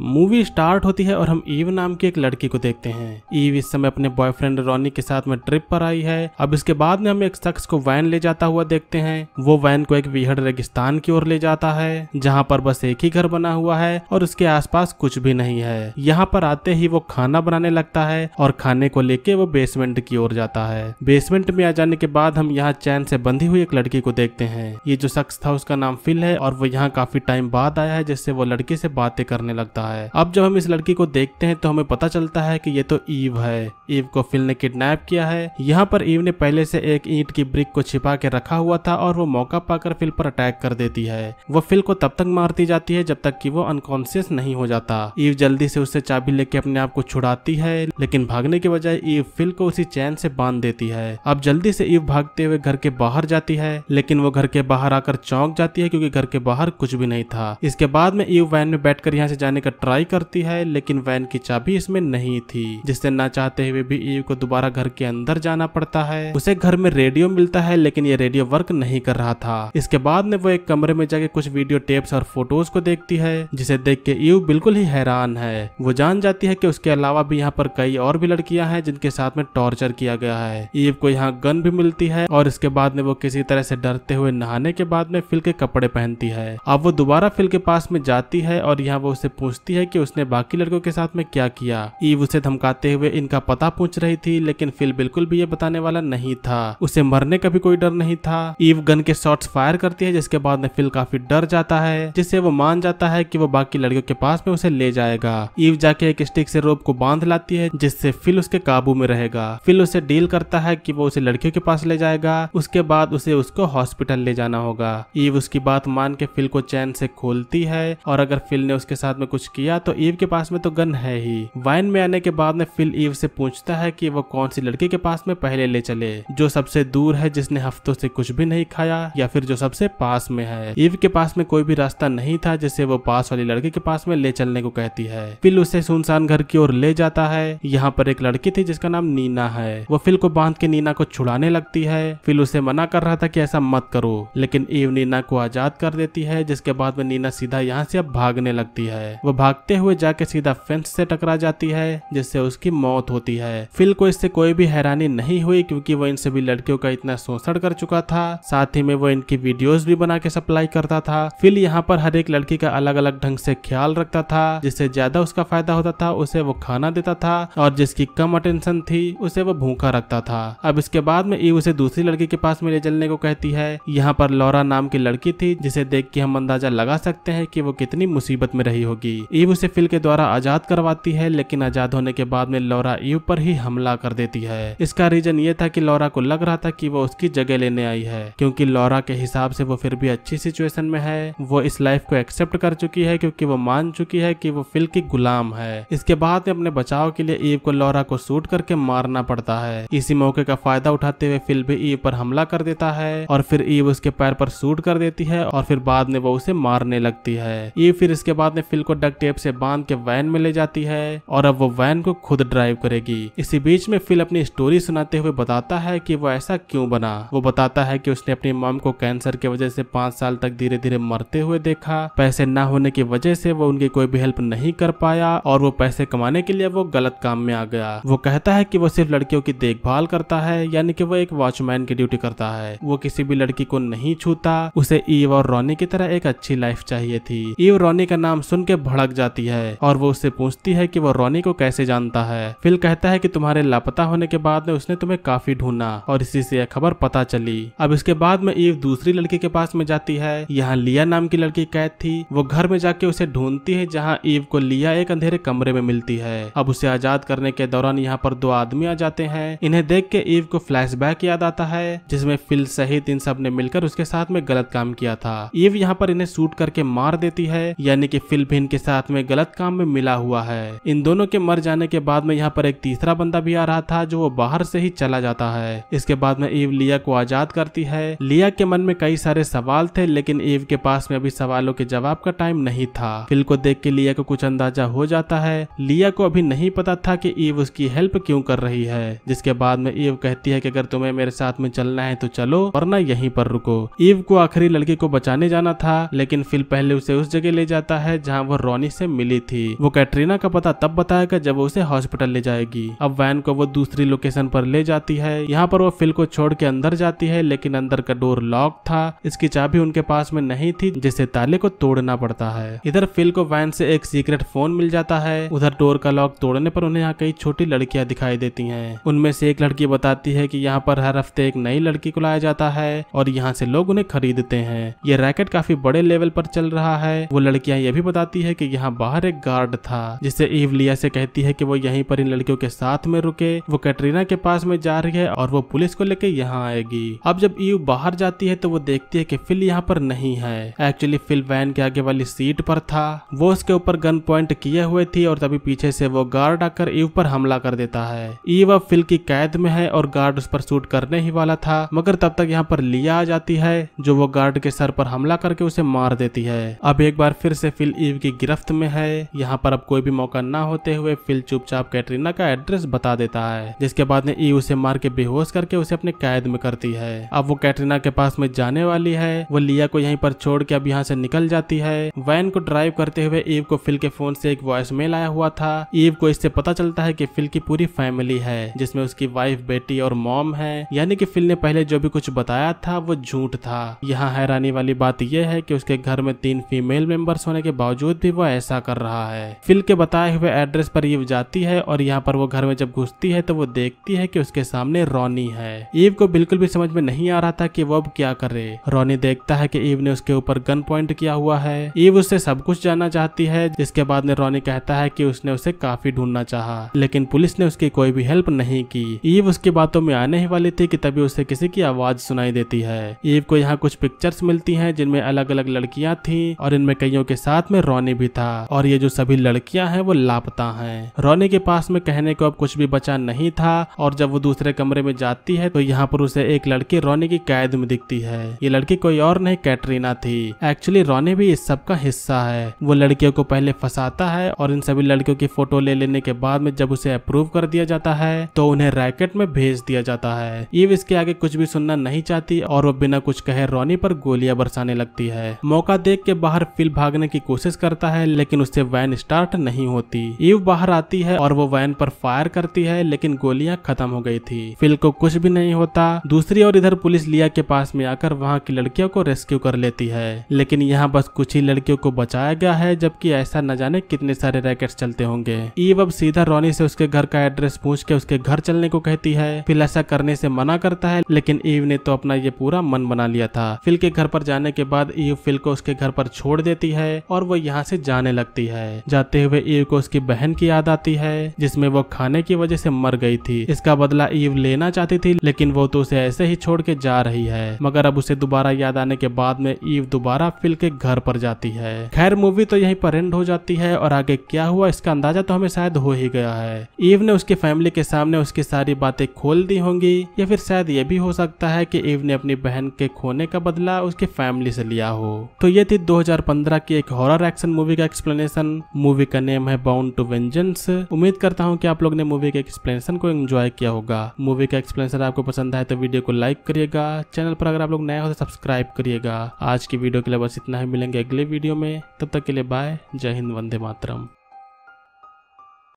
movie start होती है और हम ईव नाम की एक लड़की को देखते हैं ईव इस समय अपने बॉयफ्रेंड रॉनी के साथ में ट्रिप पर आई है अब इसके बाद में हम एक शख्स को वैन ले जाता हुआ देखते हैं वो वैन को एक विहड़ रेगिस्तान की ओर ले जाता है जहाँ पर बस एक ही घर बना हुआ है और उसके आस कुछ भी नहीं है यहाँ पर आते ही वो खाना बनाने लगता है और खाने को लेके वो बेसमेंट की ओर जाता है बेसमेंट में आ जाने के बाद हम यहाँ चैन से बंधी हुई एक लड़की को देखते हैं ये जो शख्स था उसका नाम फिल है और वो यहाँ काफी टाइम बाद आया है जिससे वो लड़की से बातें करने लगता है रहा है अब जब हम इस लड़की को देखते हैं तो हमें पता चलता है कि ये तो ईव है ईव को फिल ने किडनैप किया है यहाँ पर ईव ने पहले से एक ईंट की ब्रिक को छिपा के रखा हुआ था और वो मौका पाकर फिल पर अटैक कर देती है वो फिल को तब तक मारती जाती है जब तक की वो अनकॉन्सियस नहीं हो जाता ईव जल्दी से उससे चाबी लेके अपने आप को छुड़ाती है लेकिन भागने के बजाय ईव फिल को उसी चैन से बांध देती है अब जल्दी से ईव भागते हुए घर के बाहर जाती है लेकिन वो घर के बाहर आकर चौंक जाती है क्योंकि घर के बाहर कुछ भी नहीं था इसके बाद में ईव वैन में बैठकर यहाँ से जाने का ट्राई करती है लेकिन वैन की चाबी इसमें नहीं थी जिससे ना चाहते हुए भी ईव को दोबारा घर के अंदर जाना पड़ता है उसे घर में रेडियो मिलता है लेकिन ये रेडियो वर्क नहीं कर रहा था इसके बाद में वो एक कमरे में जाके कुछ वीडियो टेप्स और फोटोज को देखती है जिसे देख के ईव बिल्कुल ही हैरान है वो जान जाती है की उसके अलावा भी यहाँ पर कई और भी लड़कियां हैं जिनके साथ में टॉर्चर किया गया है ईव को यहाँ गन भी मिलती है और इसके बाद में वो किसी तरह से डरते हुए नहाने के बाद में फिल के कपड़े पहनती है अब वो दोबारा फिल के पास में जाती है और यहाँ वो उसे पूछती सकती है कि उसने बाकी लड़कों के साथ में क्या किया ईव उसे धमकाते हुए इनका पता पूछ रही थी लेकिन फिल बिल्कुल भी ये बताने वाला नहीं था उसे मरने का भी कोई डर नहीं था ईव गन के शॉर्ट फायर करती है जिसके बाद में फिल काफी डर जाता है जिससे वो मान जाता है की वो बाकी लड़कियों के पास में उसे ले जाएगा ईव जाके एक स्टिक से रोप को बांध लाती है जिससे फिल उसके काबू में रहेगा फिल उसे डील करता है की वो उसे लड़कियों के पास ले जाएगा उसके बाद उसे उसको हॉस्पिटल ले जाना होगा ईव उसकी बात मान के फिल को चैन से खोलती है और अगर फिल ने उसके साथ में कुछ कुछ किया तो ईव के पास में तो गन है ही वाइन में आने के बाद में फिल ईव से पूछता है कि वो कौन सी लड़की के पास में पहले ले चले जो सबसे दूर है जिसने हफ्तों से कुछ भी नहीं खाया या फिर जो सबसे पास में है ईव के पास में कोई भी रास्ता नहीं था जिसे वो पास वाली लड़के के पास में ले चलने को कहती है फिल उसे सुनसान घर की ओर ले जाता है यहाँ पर एक लड़की थी जिसका नाम नीना है वो फिल को बांध के नीना को छुड़ाने लगती है फिल उसे मना कर रहा था कि ऐसा मत करो लेकिन ईव नीना को आजाद कर देती है जिसके बाद में नीना सीधा यहाँ से अब भागने लगती है वो भागते हुए जाके सीधा फेंस से टकरा जाती है जिससे उसकी मौत होती है फिल को इससे कोई भी हैरानी नहीं हुई क्योंकि वो इन सभी लड़कियों का इतना शोषण कर चुका था साथ ही में वो इनकी वीडियोस भी बना के सप्लाई करता था फिल यहाँ पर हर एक लड़की का अलग अलग ढंग से ख्याल रखता था जिससे ज्यादा उसका फायदा होता था उसे वो खाना देता था और जिसकी कम अटेंशन थी उसे वो भूखा रखता था अब इसके बाद में ईव उसे दूसरी लड़की के पास में ले चलने को कहती है यहाँ पर लौरा नाम की लड़की थी जिसे देख के हम अंदाजा लगा सकते हैं कि वो कितनी मुसीबत में रही होगी ईव उसे फिल के द्वारा आजाद करवाती है लेकिन आजाद होने के बाद में लौरा ईव पर ही हमला कर देती है इसका रीजन ये था कि लौरा को लग रहा था कि वो उसकी जगह लेने आई है क्योंकि लौरा के हिसाब से वो फिर भी अच्छी सिचुएशन में है वो इस लाइफ को एक्सेप्ट कर चुकी है क्योंकि वो मान चुकी है कि वो फिल की गुलाम है इसके बाद में अपने बचाव के लिए ईव को लौरा को सूट करके मारना पड़ता है इसी मौके का फायदा उठाते हुए फिल भी ईव पर हमला कर देता है और फिर ईव उसके पैर पर सूट कर देती है और फिर बाद में वो उसे मारने लगती है ईव फिर इसके बाद में फिल को डक टेप से बांध के वैन में ले जाती है और अब वो वैन को खुद ड्राइव करेगी इसी बीच में फिल अपनी स्टोरी सुनाते हुए बताता है कि वो ऐसा क्यों बना वो बताता है कि उसने अपनी मम को कैंसर की वजह से पांच साल तक धीरे धीरे मरते हुए देखा पैसे न होने की वजह से वो उनकी कोई भी हेल्प नहीं कर पाया और वो पैसे कमाने के लिए वो गलत काम में आ गया वो कहता है कि वो सिर्फ लड़कियों की देखभाल करता है यानी कि वो एक वॉचमैन की ड्यूटी करता है वो किसी भी लड़की को नहीं छूता उसे ईव और रोनी की तरह एक अच्छी लाइफ चाहिए थी ईव रोनी का नाम सुन के भड़क भाग जाती है और वो उससे पूछती है कि वो रोनी को कैसे जानता है फिल कहता है कि तुम्हारे लापता होने के बाद में उसने तुम्हें काफी ढूंढा और इसी से यह खबर पता चली अब इसके बाद में ईव दूसरी लड़की के पास में जाती है यहाँ लिया नाम की लड़की कैद थी वो घर में जाके उसे ढूंढती है जहाँ ईव को लिया एक अंधेरे कमरे में मिलती है अब उसे आजाद करने के दौरान यहाँ पर दो आदमी आ जाते हैं इन्हें देख के ईव को फ्लैश याद आता है जिसमे फिल सहित इन सब ने मिलकर उसके साथ में गलत काम किया था ईव यहाँ पर इन्हें सूट करके मार देती है यानी कि फिल भी इनके साथ साथ में गलत काम में मिला हुआ है इन दोनों के मर जाने के बाद में यहाँ पर एक तीसरा बंदा भी आ रहा था जो वो बाहर से ही चला जाता है इसके बाद में ईव लिया को आजाद करती है लिया के मन में कई सारे सवाल थे लेकिन ईव के पास में अभी सवालों के जवाब का टाइम नहीं था फिल को देख के लिया को कुछ अंदाजा हो जाता है लिया को अभी नहीं पता था की ईव उसकी हेल्प क्यूँ कर रही है जिसके बाद में ईव कहती है की अगर तुम्हें मेरे साथ में चलना है तो चलो वरना यही पर रुको ईव को आखिरी लड़के को बचाने जाना था लेकिन फिल पहले उसे उस जगह ले जाता है जहाँ वो रोनी कंपनी से मिली थी वो कैटरीना का पता तब बताएगा जब वो उसे हॉस्पिटल ले जाएगी अब वैन को वो दूसरी लोकेशन पर ले जाती है यहाँ पर वो फिल को छोड़ के अंदर जाती है लेकिन अंदर का डोर लॉक था इसकी चाबी उनके पास में नहीं थी जिसे ताले को तोड़ना पड़ता है इधर फिल को वैन से एक सीक्रेट फोन मिल जाता है उधर डोर का लॉक तोड़ने पर उन्हें यहाँ कई छोटी लड़कियां दिखाई देती है उनमें से एक लड़की बताती है की यहाँ पर हर हफ्ते एक नई लड़की को लाया जाता है और यहाँ से लोग उन्हें खरीदते हैं ये रैकेट काफी बड़े लेवल पर चल रहा है वो लड़कियां ये भी बताती है की यहाँ बाहर एक गार्ड था जिसे ईव लिया से कहती है कि वो यहीं पर इन लड़कियों के साथ में रुके वो कैटरीना के पास में जा रही है और वो पुलिस को लेके यहाँ आएगी अब जब ईव बाहर जाती है तो वो देखती है कि फिल यहाँ पर नहीं है एक्चुअली फिल वैन के आगे वाली सीट पर था वो उसके ऊपर गन पॉइंट किए हुए थी और तभी पीछे से वो गार्ड आकर ईव पर हमला कर देता है ईव अब फिल की कैद में है और गार्ड उस पर शूट करने ही वाला था मगर तब तक यहाँ पर लिया आ जाती है जो वो गार्ड के सर पर हमला करके उसे मार देती है अब एक बार फिर से फिल ईव की गिरफ्त हाथ में है यहाँ पर अब कोई भी मौका ना होते हुए फिल चुपचाप कैटरीना का एड्रेस बता देता है जिसके बाद ने ई उसे मार के बेहोश करके उसे अपने कैद में करती है अब वो कैटरीना के पास में जाने वाली है वो लिया को यहीं पर छोड़ के अब यहाँ से निकल जाती है वैन को ड्राइव करते हुए ईव को फिल के फोन से एक मेल आया हुआ था ईव को इससे पता चलता है कि फिल की पूरी फैमिली है जिसमें उसकी वाइफ बेटी और मॉम है यानी कि फिल ने पहले जो भी कुछ बताया था वो झूठ था यहाँ हैरानी वाली बात यह है कि उसके घर में तीन फीमेल मेंबर्स होने के बावजूद भी वो वह ऐसा कर रहा है फिल के बताए हुए एड्रेस पर ईव जाती है और यहाँ पर वो घर में जब घुसती है तो वो देखती है कि उसके सामने रोनी है ईव को बिल्कुल भी समझ में नहीं आ रहा था कि वो अब क्या करे रोनी देखता है कि ईव ने उसके ऊपर गन पॉइंट किया हुआ है ईव उससे सब कुछ जानना चाहती है जिसके बाद में रोनी कहता है कि उसने उसे काफी ढूंढना चाह लेकिन पुलिस ने उसकी कोई भी हेल्प नहीं की ईव उसकी बातों में आने ही वाली थी कि तभी उसे किसी की आवाज सुनाई देती है ईव को यहाँ कुछ पिक्चर्स मिलती हैं जिनमें अलग अलग लड़कियां थी और इनमें कईयों के साथ में रोनी भी था और ये जो सभी लड़कियां हैं वो लापता हैं रोनी के पास में कहने को अब कुछ भी बचा नहीं था और जब वो दूसरे कमरे में जाती है तो यहाँ पर उसे एक लड़की रोनी की कैद में दिखती है ये लड़की कोई और नहीं कैटरीना थी एक्चुअली रोनी भी इस सब का हिस्सा है वो लड़कियों को पहले फंसाता है और इन सभी लड़कियों की फोटो ले लेने के बाद में जब उसे अप्रूव कर दिया जाता है तो उन्हें रैकेट में भेज दिया जाता है ये इसके आगे कुछ भी सुनना नहीं चाहती और वो बिना कुछ कहे रोनी पर गोलियां बरसाने लगती है मौका देख के बाहर फिल भागने की कोशिश करता है लेकिन उससे वैन स्टार्ट नहीं होती ईव बाहर आती है और वो वैन पर फायर करती है लेकिन गोलियां खत्म हो गई थी फिल को कुछ भी नहीं होता दूसरी ओर इधर पुलिस लिया के पास में आकर वहाँ की लड़कियों को रेस्क्यू कर लेती है लेकिन यहाँ बस कुछ ही लड़कियों को बचाया गया है जबकि ऐसा न जाने कितने सारे रैकेट चलते होंगे ईव अब सीधा रोनी से उसके घर का एड्रेस पूछ के उसके घर चलने को कहती है फिल ऐसा करने से मना करता है लेकिन ईव ने तो अपना ये पूरा मन बना लिया था फिल के घर पर जाने के बाद ईव फिल को उसके घर पर छोड़ देती है और वो यहाँ से जान आने लगती है जाते हुए ईव को उसकी बहन की याद आती है जिसमें वो खाने की वजह से मर गई थी इसका बदला ईव लेना चाहती थी लेकिन वो तो उसे ऐसे ही छोड़ के जा रही है मगर अब उसे दोबारा याद आने के बाद में ईव दोबारा फिल के घर पर जाती है खैर मूवी तो यहीं पर एंड हो जाती है और आगे क्या हुआ इसका अंदाजा तो हमें शायद हो ही गया है ईव ने उसकी फैमिली के सामने उसकी सारी बातें खोल दी होंगी या फिर शायद ये भी हो सकता है की ईव ने अपनी बहन के खोने का बदला उसकी फैमिली से लिया हो तो ये थी दो की एक हॉरर एक्शन मूवी का एक्सप्लेनेशन मूवी का नेम है बाउंड टू वेंजेंस उम्मीद करता हूँ कि आप लोग ने मूवी के एक्सप्लेनेशन को एंजॉय किया होगा मूवी का एक्सप्लेनेशन आपको पसंद आए तो वीडियो को लाइक करिएगा चैनल पर अगर आप लोग नए हो तो सब्सक्राइब करिएगा आज की वीडियो के लिए बस इतना ही मिलेंगे अगले वीडियो में तब तक के लिए बाय जय हिंद वंदे मातरम